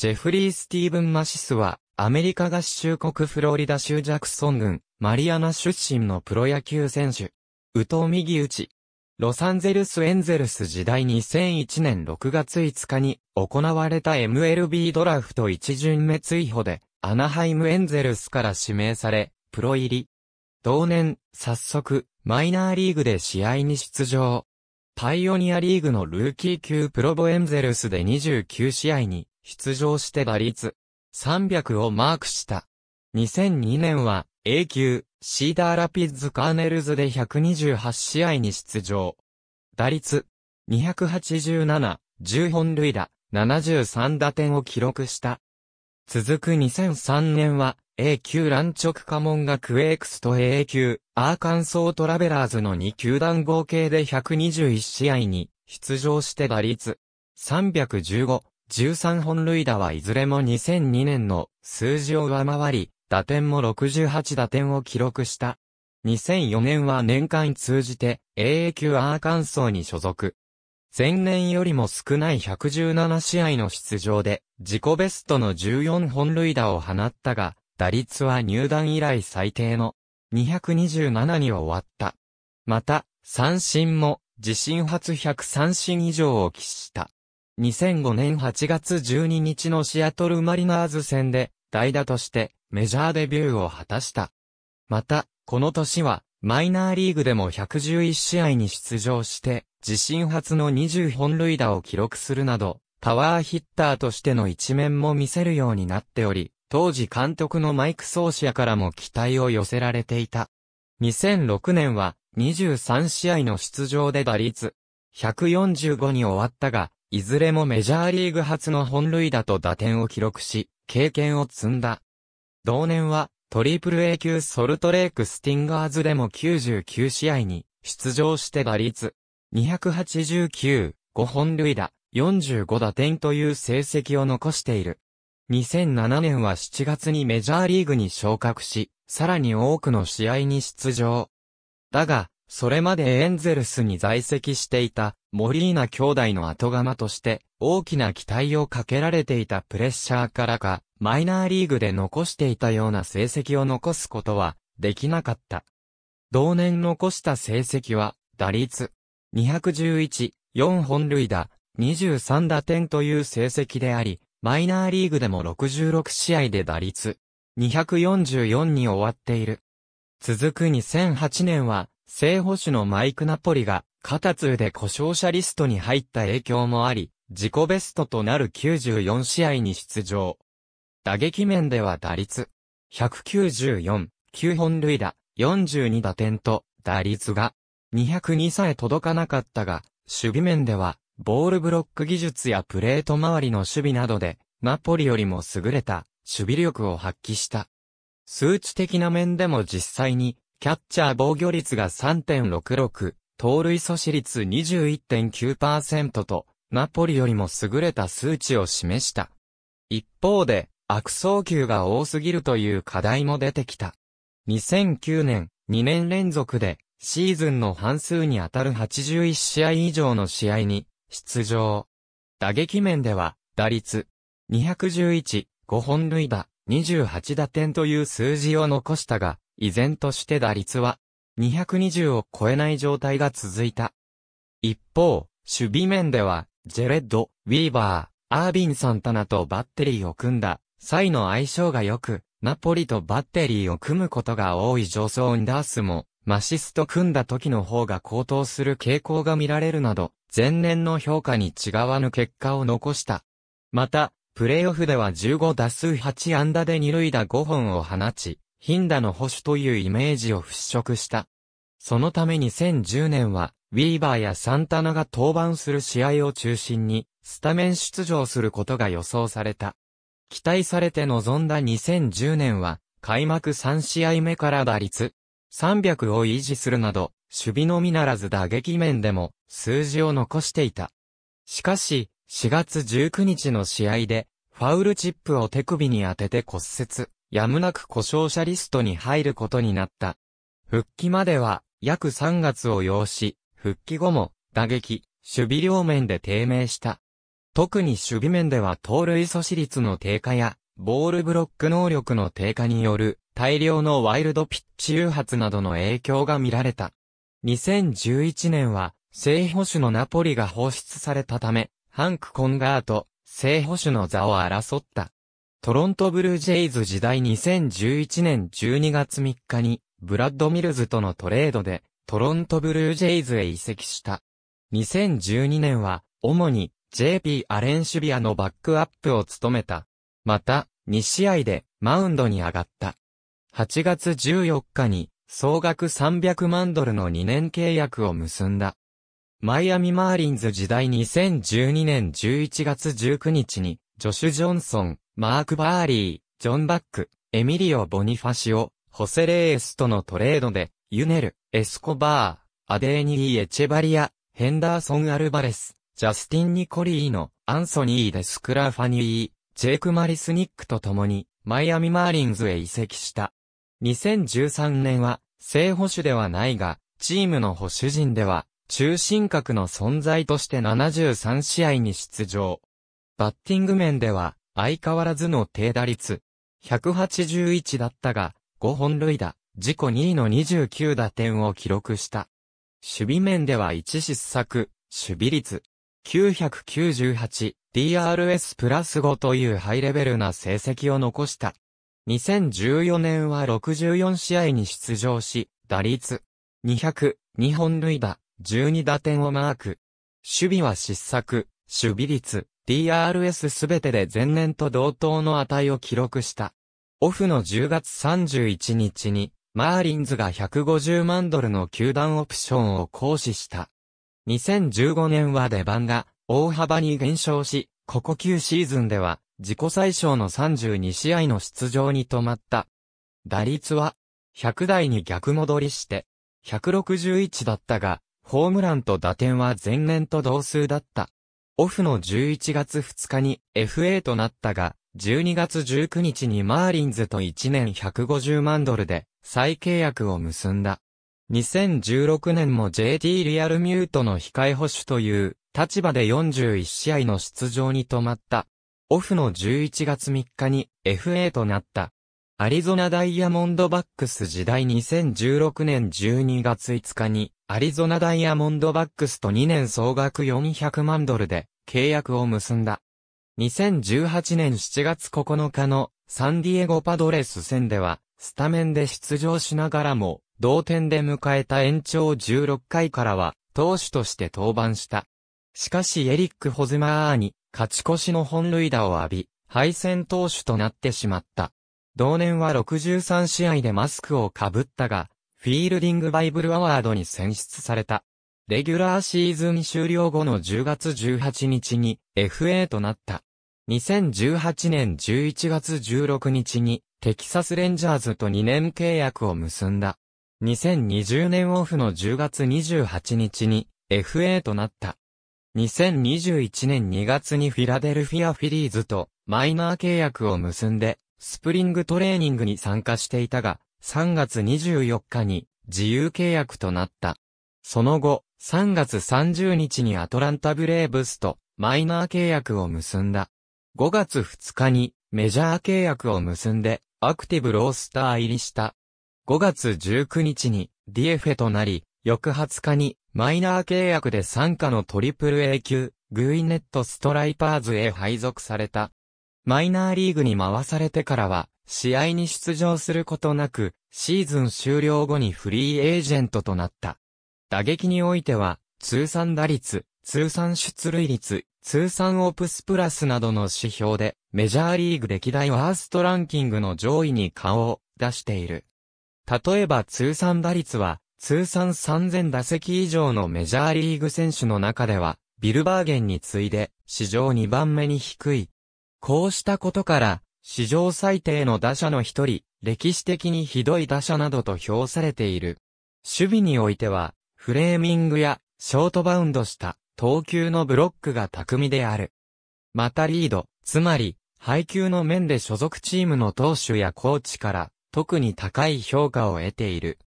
ジェフリー・スティーブン・マシスは、アメリカ合衆国フロリダ州ジャクソン郡、マリアナ出身のプロ野球選手。宇藤右打ち。ロサンゼルス・エンゼルス時代2001年6月5日に行われた MLB ドラフト1巡目追放で、アナハイム・エンゼルスから指名され、プロ入り。同年、早速、マイナーリーグで試合に出場。パイオニアリーグのルーキー級プロボエンゼルスで29試合に出場して打率300をマークした。2002年は A 級シーダーラピッズカーネルズで128試合に出場。打率287、10本塁打、73打点を記録した。続く2003年は A 級ランチョクカモンガクエークスと A 級アーカンソートラベラーズの2球団合計で121試合に出場して打率315、13本塁打はいずれも2002年の数字を上回り、打点も68打点を記録した。2004年は年間通じて AA 級アーカンソーに所属。前年よりも少ない117試合の出場で、自己ベストの14本塁打を放ったが、打率は入団以来最低の227に終わった。また、三振も、自身初100三振以上を喫した。2005年8月12日のシアトルマリナーズ戦で代打としてメジャーデビューを果たした。また、この年はマイナーリーグでも111試合に出場して自身初の20本塁打を記録するなどパワーヒッターとしての一面も見せるようになっており、当時監督のマイク・ソーシアからも期待を寄せられていた。2006年は23試合の出場で打率145に終わったが、いずれもメジャーリーグ初の本塁打と打点を記録し、経験を積んだ。同年は、トリプル A 級ソルトレークスティンガーズでも99試合に出場して打率289、5本塁打、45打点という成績を残している。2007年は7月にメジャーリーグに昇格し、さらに多くの試合に出場。だが、それまでエンゼルスに在籍していたモリーナ兄弟の後釜として大きな期待をかけられていたプレッシャーからかマイナーリーグで残していたような成績を残すことはできなかった。同年残した成績は打率211、4本塁打、23打点という成績であり、マイナーリーグでも66試合で打率244に終わっている。続く2008年は正捕手のマイク・ナポリが、肩痛で故障者リストに入った影響もあり、自己ベストとなる94試合に出場。打撃面では打率、194、9本塁打、42打点と、打率が、202さえ届かなかったが、守備面では、ボールブロック技術やプレート周りの守備などで、ナポリよりも優れた、守備力を発揮した。数値的な面でも実際に、キャッチャー防御率が3.66、盗塁阻止率21.9%と、ナポリよりも優れた数値を示した。一方で、悪送球が多すぎるという課題も出てきた。2009年、2年連続で、シーズンの半数に当たる81試合以上の試合に、出場。打撃面では、打率、211、5本塁打、28打点という数字を残したが、依然として打率は220を超えない状態が続いた。一方、守備面では、ジェレッド、ウィーバー、アービン・サンタナとバッテリーを組んだ、際の相性が良く、ナポリとバッテリーを組むことが多いジョーソン・ダースも、マシスと組んだ時の方が高騰する傾向が見られるなど、前年の評価に違わぬ結果を残した。また、プレイオフでは15打数8安打で2塁打5本を放ち、ヒンダの保守というイメージを払拭した。そのために2010年は、ウィーバーやサンタナが登板する試合を中心に、スタメン出場することが予想された。期待されて臨んだ2010年は、開幕3試合目から打率、300を維持するなど、守備のみならず打撃面でも、数字を残していた。しかし、4月19日の試合で、ファウルチップを手首に当てて骨折。やむなく故障者リストに入ることになった。復帰までは約3月を要し、復帰後も打撃、守備両面で低迷した。特に守備面では盗塁阻止率の低下や、ボールブロック能力の低下による大量のワイルドピッチ誘発などの影響が見られた。2011年は正捕手のナポリが放出されたため、ハンク・コンガーと正捕手の座を争った。トロントブルージェイズ時代2011年12月3日に、ブラッド・ミルズとのトレードで、トロントブルージェイズへ移籍した。2012年は、主に、JP アレンシュビアのバックアップを務めた。また、2試合で、マウンドに上がった。8月14日に、総額300万ドルの2年契約を結んだ。マイアミ・マーリンズ時代2012年11月19日に、ジョシュ・ジョンソン、マーク・バーリー、ジョン・バック、エミリオ・ボニファシオ、ホセレーエスとのトレードで、ユネル、エスコバー、アデーニー・エチェバリア、ヘンダーソン・アルバレス、ジャスティン・ニコリーの、アンソニー・デスクラファニー、ジェイク・マリスニックと共に、マイアミ・マーリンズへ移籍した。2013年は、正保守ではないが、チームの保守陣では、中心核の存在として73試合に出場。バッティング面では、相変わらずの低打率。181だったが、5本塁打、自己2位の29打点を記録した。守備面では1失策、守備率。998、DRS プラス5というハイレベルな成績を残した。2014年は64試合に出場し、打率200、2本塁打、12打点をマーク。守備は失策、守備率 DRS すべてで前年と同等の値を記録した。オフの10月31日に、マーリンズが150万ドルの球団オプションを行使した。2015年は出番が大幅に減少し、ここ9シーズンでは自己最小の32試合の出場に止まった。打率は100台に逆戻りして161だったが、ホームランと打点は前年と同数だった。オフの11月2日に FA となったが、12月19日にマーリンズと1年150万ドルで再契約を結んだ。2016年も JT リアルミュートの控え保守という立場で41試合の出場に止まった。オフの11月3日に FA となった。アリゾナダイヤモンドバックス時代2016年12月5日にアリゾナダイヤモンドバックスと2年総額400万ドルで契約を結んだ。2018年7月9日のサンディエゴパドレス戦では、スタメンで出場しながらも、同点で迎えた延長16回からは、投手として登板した。しかしエリック・ホズマーに、勝ち越しの本塁打を浴び、敗戦投手となってしまった。同年は63試合でマスクをかぶったが、フィールディングバイブルアワードに選出された。レギュラーシーズン終了後の10月18日に FA となった。2018年11月16日にテキサスレンジャーズと2年契約を結んだ。2020年オフの10月28日に FA となった。2021年2月にフィラデルフィアフィリーズとマイナー契約を結んでスプリングトレーニングに参加していたが、3月24日に自由契約となった。その後、3月30日にアトランタブレーブスとマイナー契約を結んだ。5月2日にメジャー契約を結んでアクティブロースター入りした。5月19日にディエフェとなり、翌20日にマイナー契約で参加のトリプル A 級、グイネットストライパーズへ配属された。マイナーリーグに回されてからは、試合に出場することなく、シーズン終了後にフリーエージェントとなった。打撃においては、通算打率、通算出塁率、通算オプスプラスなどの指標で、メジャーリーグ歴代ワーストランキングの上位に顔を出している。例えば通算打率は、通算3000打席以上のメジャーリーグ選手の中では、ビルバーゲンに次いで、史上2番目に低い。こうしたことから、史上最低の打者の一人、歴史的にひどい打者などと評されている。守備においては、フレーミングやショートバウンドした投球のブロックが巧みである。またリード、つまり、配球の面で所属チームの投手やコーチから、特に高い評価を得ている。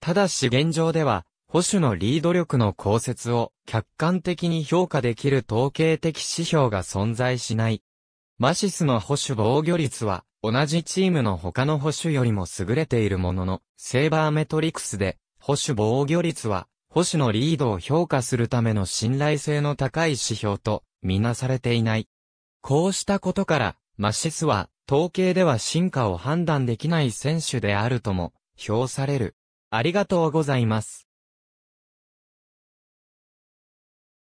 ただし現状では、保守のリード力の考説を客観的に評価できる統計的指標が存在しない。マシスの保守防御率は、同じチームの他の保守よりも優れているものの、セーバーメトリクスで、保守防御率は、保守のリードを評価するための信頼性の高い指標と、みなされていない。こうしたことから、マシスは、統計では進化を判断できない選手であるとも、評される。ありがとうございます。